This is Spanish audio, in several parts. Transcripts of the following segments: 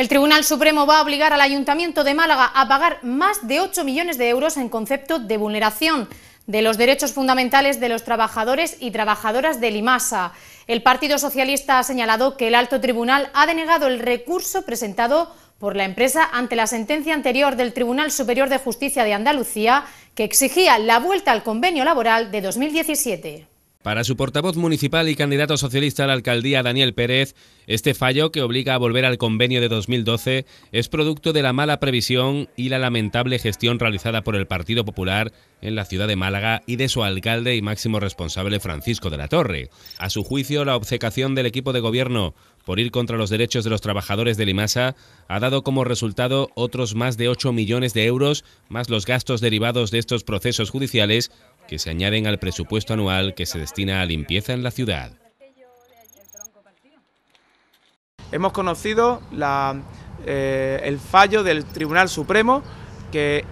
El Tribunal Supremo va a obligar al Ayuntamiento de Málaga a pagar más de 8 millones de euros en concepto de vulneración de los derechos fundamentales de los trabajadores y trabajadoras de Limasa. El Partido Socialista ha señalado que el alto tribunal ha denegado el recurso presentado por la empresa ante la sentencia anterior del Tribunal Superior de Justicia de Andalucía que exigía la vuelta al convenio laboral de 2017. Para su portavoz municipal y candidato socialista a la alcaldía Daniel Pérez, este fallo que obliga a volver al convenio de 2012 es producto de la mala previsión y la lamentable gestión realizada por el Partido Popular en la ciudad de Málaga y de su alcalde y máximo responsable Francisco de la Torre. A su juicio, la obcecación del equipo de gobierno por ir contra los derechos de los trabajadores de Limasa ha dado como resultado otros más de 8 millones de euros, más los gastos derivados de estos procesos judiciales que se añaden al presupuesto anual que se destina a limpieza en la ciudad. Hemos conocido eh, el fallo del Tribunal Supremo que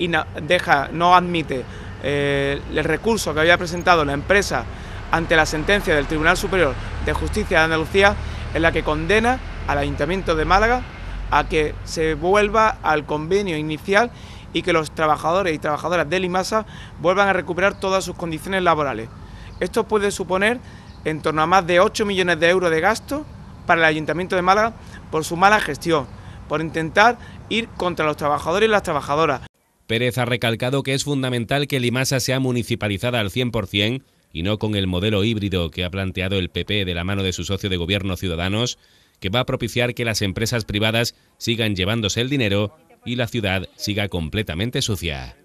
deja, no admite eh, el recurso que había presentado la empresa ante la sentencia del Tribunal Superior de Justicia de Andalucía en la que condena al Ayuntamiento de Málaga a que se vuelva al convenio inicial y que los trabajadores y trabajadoras de Limasa vuelvan a recuperar todas sus condiciones laborales. Esto puede suponer en torno a más de 8 millones de euros de gasto para el Ayuntamiento de Málaga por su mala gestión, por intentar ir contra los trabajadores y las trabajadoras. Pérez ha recalcado que es fundamental que Limasa sea municipalizada al 100% y no con el modelo híbrido que ha planteado el PP de la mano de su socio de gobierno Ciudadanos, que va a propiciar que las empresas privadas sigan llevándose el dinero y la ciudad siga completamente sucia.